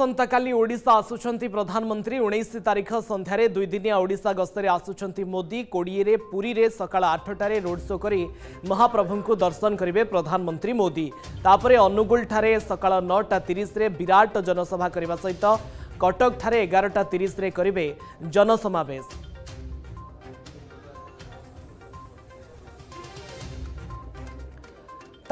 ଆସନ୍ତାକାଲି ଓଡ଼ିଶା ଆସୁଛନ୍ତି ପ୍ରଧାନମନ୍ତ୍ରୀ ଉଣେଇଶ ତାରିଖ ସନ୍ଧ୍ୟାରେ ଦୁଇଦିନିଆ ଓଡ଼ିଶା ଗସ୍ତରେ ଆସୁଛନ୍ତି ମୋଦି କୋଡ଼ିଏରେ ପୁରୀରେ ସକାଳ ଆଠଟାରେ ରୋଡ୍ ଶୋ କରି ମହାପ୍ରଭୁଙ୍କୁ ଦର୍ଶନ କରିବେ ପ୍ରଧାନମନ୍ତ୍ରୀ ମୋଦି ତାପରେ ଅନୁଗୁଳଠାରେ ସକାଳ ନଅଟା ତିରିଶରେ ବିରାଟ ଜନସଭା କରିବା ସହିତ କଟକଠାରେ ଏଗାରଟା ତିରିଶରେ କରିବେ ଜନସମାବେଶ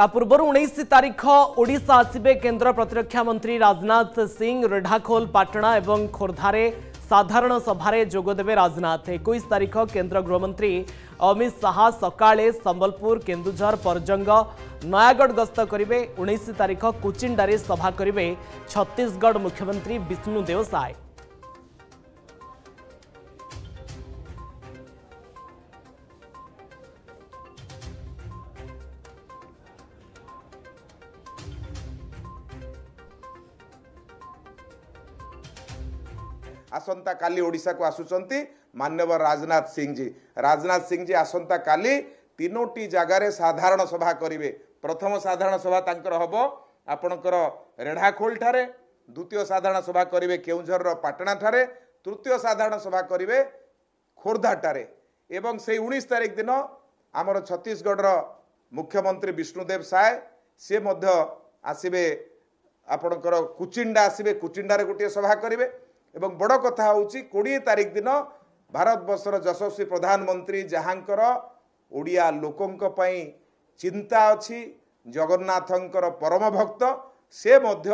पूर्व उन्नीस तारीख ओडा आसवे केन्द्र प्रतिरक्षा मंत्री राजनाथ सिंह रेढ़ाखोल पटना और खोर्धार साधारण सभा जोगदेवे राजनाथ एक तारीख केन्द्र गृहमंत्री अमित शाह सका संबलपुर केन्दुर परजंग नयगढ़ गस्त करे उन्नीस तारीख कुचिंडारे सभा करे छत्तीशगढ़ मुख्यमंत्री विष्णुदेव साय ଆସନ୍ତାକାଲି ଓଡ଼ିଶାକୁ ଆସୁଛନ୍ତି ମାନ୍ୟବର ରାଜନାଥ ସିଂଜୀ ରାଜନାଥ ସିଂଜୀ ଆସନ୍ତାକାଲି ତିନୋଟି ଜାଗାରେ ସାଧାରଣ ସଭା କରିବେ ପ୍ରଥମ ସାଧାରଣ ସଭା ତାଙ୍କର ହେବ ଆପଣଙ୍କର ରେଢ଼ାଖୋଲଠାରେ ଦ୍ୱିତୀୟ ସାଧାରଣ ସଭା କରିବେ କେଉଁଝରର ପାଟଣାଠାରେ ତୃତୀୟ ସାଧାରଣ ସଭା କରିବେ ଖୋର୍ଦ୍ଧାଠାରେ ଏବଂ ସେଇ ଉଣେଇଶ ତାରିଖ ଦିନ ଆମର ଛତିଶଗଡ଼ର ମୁଖ୍ୟମନ୍ତ୍ରୀ ବିଷ୍ଣୁଦେବ ସାଏ ସିଏ ମଧ୍ୟ ଆସିବେ ଆପଣଙ୍କର କୁଚିଣ୍ଡା ଆସିବେ କୁଚିଣ୍ଡାରେ ଗୋଟିଏ ସଭା କରିବେ ଏବଂ ବଡ଼ କଥା ହେଉଛି କୋଡ଼ିଏ ତାରିଖ ଦିନ ଭାରତବର୍ଷର ଯଶସ୍ୱୀ ପ୍ରଧାନମନ୍ତ୍ରୀ ଯାହାଙ୍କର ଓଡ଼ିଆ ଲୋକଙ୍କ ପାଇଁ ଚିନ୍ତା ଅଛି ଜଗନ୍ନାଥଙ୍କର ପରମ ଭକ୍ତ ସେ ମଧ୍ୟ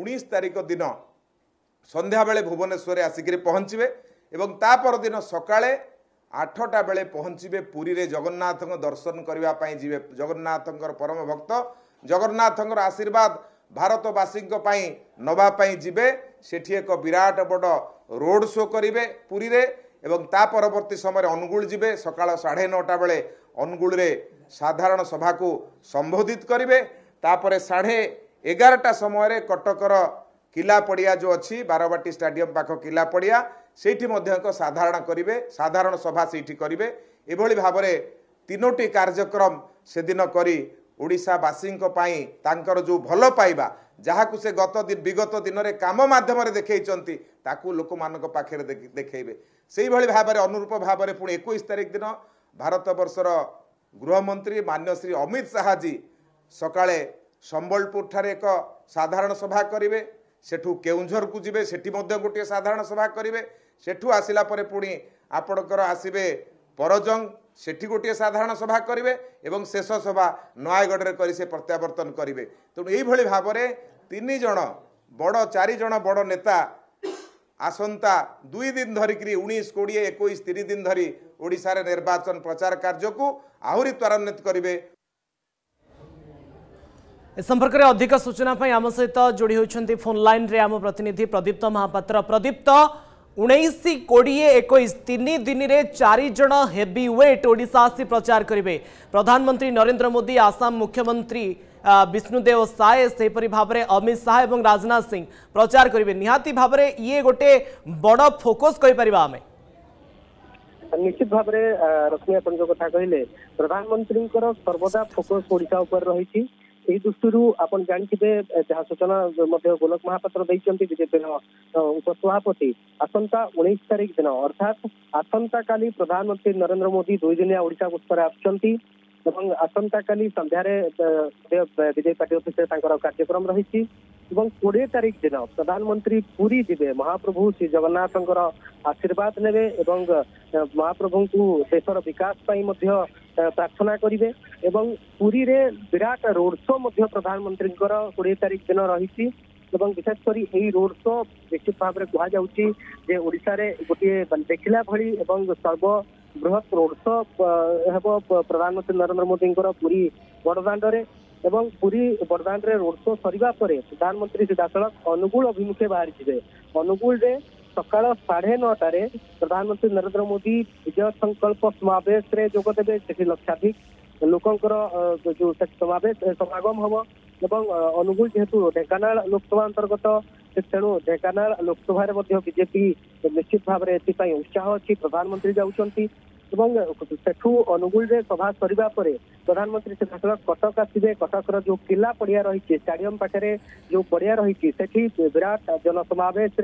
ଉଣେଇଶ ତାରିଖ ଦିନ ସନ୍ଧ୍ୟାବେଳେ ଭୁବନେଶ୍ୱରରେ ଆସିକିରି ପହଞ୍ଚିବେ ଏବଂ ତା ପରଦିନ ସକାଳେ ଆଠଟା ବେଳେ ପହଞ୍ଚିବେ ପୁରୀରେ ଜଗନ୍ନାଥଙ୍କ ଦର୍ଶନ କରିବା ପାଇଁ ଯିବେ ଜଗନ୍ନାଥଙ୍କର ପରମ ଭକ୍ତ ଜଗନ୍ନାଥଙ୍କର ଆଶୀର୍ବାଦ ଭାରତବାସୀଙ୍କ ପାଇଁ ନେବା ପାଇଁ ଯିବେ ସେଠି ଏକ ବିରାଟ ବଡ଼ ରୋଡ଼ ଶୋ କରିବେ ପୁରୀରେ ଏବଂ ତା ପରବର୍ତ୍ତୀ ସମୟରେ ଅନୁଗୁଳ ଯିବେ ସକାଳ ସାଢ଼େ ନଅଟା ବେଳେ ଅନୁଗୁଳରେ ସାଧାରଣ ସଭାକୁ ସମ୍ବୋଧିତ କରିବେ ତାପରେ ସାଢ଼େ ଏଗାରଟା ସମୟରେ କଟକର କିଲା ପଡ଼ିଆ ଯେଉଁ ଅଛି ବାରବାଟୀ ଷ୍ଟାଡିୟମ୍ ପାଖ କିଲା ପଡ଼ିଆ ସେଇଠି ମଧ୍ୟ ଏକ ସାଧାରଣ କରିବେ ସାଧାରଣ ସଭା ସେଇଠି କରିବେ ଏଭଳି ଭାବରେ ତିନୋଟି କାର୍ଯ୍ୟକ୍ରମ ସେଦିନ କରି ଓଡ଼ିଶାବାସୀଙ୍କ ପାଇଁ ତାଙ୍କର ଯେଉଁ ଭଲ ପାଇବା ଯାହାକୁ ସେ ଗତ ବିଗତ ଦିନରେ କାମ ମାଧ୍ୟମରେ ଦେଖେଇଛନ୍ତି ତାକୁ ଲୋକମାନଙ୍କ ପାଖରେ ଦେଖେଇବେ ସେଇଭଳି ଭାବରେ ଅନୁରୂପ ଭାବରେ ପୁଣି ଏକୋଇଶ ତାରିଖ ଦିନ ଭାରତବର୍ଷର ଗୃହମନ୍ତ୍ରୀ ମାନ୍ୟ ଶ୍ରୀ ଅମିତ ଶାହାଜୀ ସକାଳେ ସମ୍ବଲପୁରଠାରେ ଏକ ସାଧାରଣ ସଭା କରିବେ ସେଠୁ କେଉଁଝରକୁ ଯିବେ ସେଠି ମଧ୍ୟ ଗୋଟିଏ ସାଧାରଣ ସଭା କରିବେ ସେଠୁ ଆସିଲା ପରେ ପୁଣି ଆପଣଙ୍କର ଆସିବେ ପରଜଙ୍ଗ ସେଠି ଗୋଟିଏ ସାଧାରଣ ସଭା କରିବେ ଏବଂ ଶେଷ ସଭା ନୟାଗଡ଼ରେ କରି ସେ ପ୍ରତ୍ୟାବର୍ତ୍ତନ କରିବେ ତେଣୁ ଏହିଭଳି ଭାବରେ ତିନି ଜଣ ବଡ଼ ଚାରି ଜଣ ବଡ଼ ନେତା ଆସନ୍ତା ଦୁଇ ଦିନ ଧରିକିରି ଉଣେଇଶ କୋଡ଼ିଏ ଏକୋଇଶ ତିନି ଦିନ ଧରି ଓଡ଼ିଶାରେ ନିର୍ବାଚନ ପ୍ରଚାର କାର୍ଯ୍ୟକୁ ଆହୁରି ତ୍ୱରାନ୍ୱିତ କରିବେ ଏ ସମ୍ପର୍କରେ ଅଧିକ ସୂଚନା ପାଇଁ ଆମ ସହିତ ଯୋଡ଼ି ହୋଇଛନ୍ତି ଫୋନ୍ ଲାଇନ୍ରେ ଆମ ପ୍ରତିନିଧି ପ୍ରଦୀପ୍ତ ମହାପାତ୍ର ପ୍ରଦୀପ୍ତ उन्नीस कोड़े एक दिन में चारज हेवी ओट ओडा प्रचार करेंगे प्रधानमंत्री नरेंद्र मोदी आसाम मुख्यमंत्री विष्णुदेव साय से भाव में अमित शाह और राजनाथ सिंह प्रचार करेंगे निहाती भाव में ये गोटे बड़ फोकस कहींपर आम निश्चित भाव रश्मि आप कह प्रधानमंत्री सर्वदा फोकस ओडा उपर रही সেই ଦୃଷ୍ଟିରୁ ଆପଣ ଜାଣିଥିବେ ଯାହା ସୂଚନା ମଧ୍ୟ ଗୋଲକ ମହାପାତ୍ର ଦେଇଛନ୍ତି ବିଜେପିର ଉପସଭାପତି ଆସନ୍ତା ଉଣେଇଶ ତାରିଖ ଦିନ ଅର୍ଥାତ୍ ଆସନ୍ତାକାଲି ପ୍ରଧାନମନ୍ତ୍ରୀ ନରେନ୍ଦ୍ର ମୋଦି ଦୁଇଦିନିଆ ଓଡ଼ିଶା ଗସ୍ତରେ ଆସୁଛନ୍ତି ଏବଂ ଆସନ୍ତାକାଲି ସନ୍ଧ୍ୟାରେ ବିଜେପି ପାର୍ଟି ଅଫିସରେ ତାଙ୍କର କାର୍ଯ୍ୟକ୍ରମ ରହିଛି ଏବଂ କୋଡ଼ିଏ ତାରିଖ ଦିନ ପ୍ରଧାନମନ୍ତ୍ରୀ ପୁରୀ ଯିବେ ମହାପ୍ରଭୁ ଶ୍ରୀ ଜଗନ୍ନାଥଙ୍କର ଆଶୀର୍ବାଦ ନେବେ ଏବଂ ମହାପ୍ରଭୁଙ୍କୁ ଦେଶର ବିକାଶ ପାଇଁ ମଧ୍ୟ ପ୍ରାର୍ଥନା କରିବେ ଏବଂ ପୁରୀରେ ବିରାଟ ରୋଡ୍ ଶୋ ମଧ୍ୟ ପ୍ରଧାନମନ୍ତ୍ରୀଙ୍କର କୋଡ଼ିଏ ତାରିଖ ଦିନ ରହିଛି ଏବଂ ବିଶେଷ କରି ଏହି ରୋଡ୍ ଶୋ ନିଶ୍ଚିତ ଭାବରେ କୁହାଯାଉଛି ଯେ ଓଡ଼ିଶାରେ ଗୋଟିଏ ଦେଖିଲା ଭଳି ଏବଂ ସର୍ବ ବୃହତ ରୋଡ୍ ଶୋ ହେବ ପ୍ରଧାନମନ୍ତ୍ରୀ ନରେନ୍ଦ୍ର ମୋଦିଙ୍କର ପୁରୀ ବଡ଼ଦାଣ୍ଡରେ ଏବଂ ପୁରୀ ବଡ଼ଦାଣ୍ଡରେ ରୋଡ୍ ଶୋ ସରିବା ପରେ ପ୍ରଧାନମନ୍ତ୍ରୀ ଶ୍ରୀ ଦାସଳକ ଅନୁଗୁଳ ଅଭିମୁଖେ ବାହାରିଯିବେ ଅନୁଗୁଳରେ सका साढ़े नौटे प्रधानमंत्री नरेन्द्र मोदी विजय संकल्प समावेश जोदेवे से लक्षाधिक लोकंर जो समावेश समागम हम एवं अनुगुल जेहेतु ढेकाना लोकसभा अंतर्गत तेणु ढेकाना लोकसभा बजेपी निश्चित भाव में उत्साह अच्छी प्रधानमंत्री जाठ अनुगुल सभा सर प्रधानमंत्री से कटक आसवे कटक जो किला पड़िया रही स्टाडियम पाखे जो पड़िया रही विराट जनसमावेश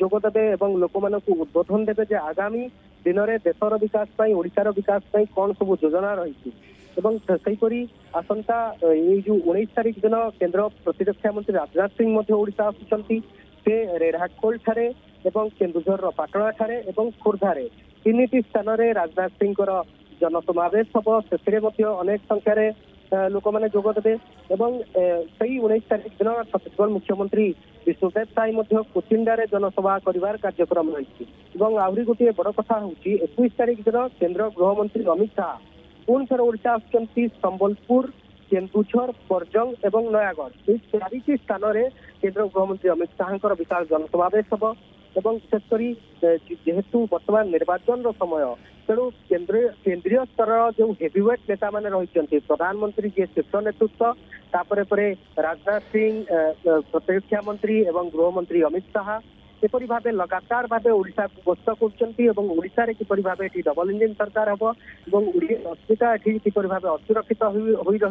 ଯୋଗ ଦେବେ ଏବଂ ଲୋକମାନଙ୍କୁ ଉଦ୍ବୋଧନ ଦେବେ ଯେ ଆଗାମୀ ଦିନରେ ଦେଶର ବିକାଶ ପାଇଁ ଓଡ଼ିଶାର ବିକାଶ ପାଇଁ କ'ଣ ସବୁ ଯୋଜନା ରହିଛି ଏବଂ ସେହିପରି ଆସନ୍ତା ଏଇ ଯୋଉ ଉଣେଇଶ ତାରିଖ ଦିନ କେନ୍ଦ୍ର ପ୍ରତିରକ୍ଷା ମନ୍ତ୍ରୀ ରାଜନାଥ ସିଂ ମଧ୍ୟ ଓଡ଼ିଶା ଆସୁଛନ୍ତି ସେ ରେଢାଖୋଲ ଠାରେ ଏବଂ କେନ୍ଦୁଝରର ପାଟଣା ଠାରେ ଏବଂ ଖୋର୍ଦ୍ଧାରେ ତିନିଟି ସ୍ଥାନରେ ରାଜନାଥ ସିଂଙ୍କର ଜନସମାବେଶ ହେବ ସେଥିରେ ମଧ୍ୟ ଅନେକ ସଂଖ୍ୟାରେ ଲୋକମାନେ ଯୋଗ ଦେବେ ଏବଂ ସେଇ ଉଣେଇଶ ତାରିଖ ଦିନ ଛତିଶଗଡ଼ ମୁଖ୍ୟମନ୍ତ୍ରୀ ବିଷ୍ଣୁଦେବ ସାଇ ମଧ୍ୟ କୋଚିଣ୍ଡାରେ ଜନସଭା କରିବାର କାର୍ଯ୍ୟକ୍ରମ ରହିଛି ଏବଂ ଆହୁରି ଗୋଟିଏ ବଡ଼ କଥା ହେଉଛି ଏକୋଇଶ ତାରିଖ ଦିନ କେନ୍ଦ୍ର ଗୃହମନ୍ତ୍ରୀ ଅମିତ ଶାହ ପୁଣି ଥରେ ଓଡ଼ିଶା ଆସୁଛନ୍ତି ସମ୍ବଲପୁର କେନ୍ଦୁଝର ପର୍ଜଙ୍ଗ ଏବଂ ନୟାଗଡ଼ ଏହି ଚାରିଟି ସ୍ଥାନରେ କେନ୍ଦ୍ର ଗୃହମନ୍ତ୍ରୀ ଅମିତ ଶାହାଙ୍କର ବିଶାଳ ଜନସମାବେଶ ହେବ এবং সেক্টরি যেহেতু বর্তমান নির্বাচনৰ সময় তেওঁ কেন্দ্ৰীয় স্তৰৰ যো হেভিওয়েট নেতা মানে ৰৈছନ୍ତି প্ৰধানমন্ত্ৰী جي শেছনেতৃত্ব তাৰপরে পৰে ৰাজনাথ সিং প্ৰতিষেধ্যমন্ত্ৰী আৰু গ্ৰোহমন্ত্ৰী অমিত শাহ किपरी भाव लगातार भाव ओा गस्त करशार किपर भाव एटी डबल इंजिन सरकार हम और अस्मिता एटी किपर भाव असुरक्षित हो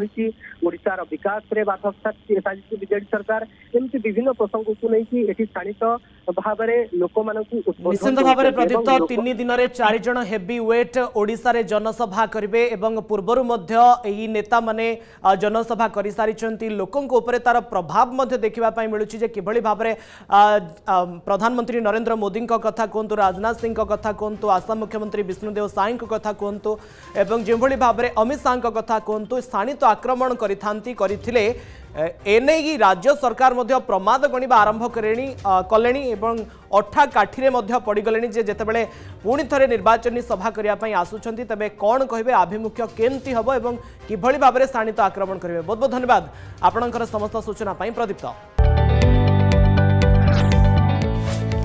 विकास में बाधा साजिश विजे सरकार एमती विभिन्न प्रसंग को लेकिन एटी स्थानित भाव लोक निश्चित भाव में प्रदीप्त तीन दिन में चारज हेवी ओट ओडे जनसभा करे पूर्व नेता मैंने जनसभा कर सारी लोकों पर प्रभाव देखा मिलू कि भाव में প্রধানমন্ত্রী নরেন্দ্র মোদি কা কথা কওনতু রাজনাথ সিং কা কথা কওনতু আসাম মুখ্যমন্ত্রী বিষ্ণুদেব সাই কা কথা কওনতু এবং জেমভলি ভাবরে অমীত সাং কা কথা কওনতু সানিত আক্রমণ করি থানতি করি থিলে এনেকি রাজ্য সরকার মধ্যে প্রমাদ গনিবা আরম্ভ করেনি কলেনি এবং আঠা কাঠি রে মধ্যে পডি গলেনি যে জেতেবেলে পূর্ণিতরে নির্বাচন নি সভা করিয়া পই আসুছন্তি তবে কোন কইবে অভিমুখ কেনতি হব এবং কিভলি ভাবরে সানিত আক্রমণ করিবে বহুত বহুত ধন্যবাদ আপোনাকৰ সমস্ত সূচনা পাই প্রদীপ্ত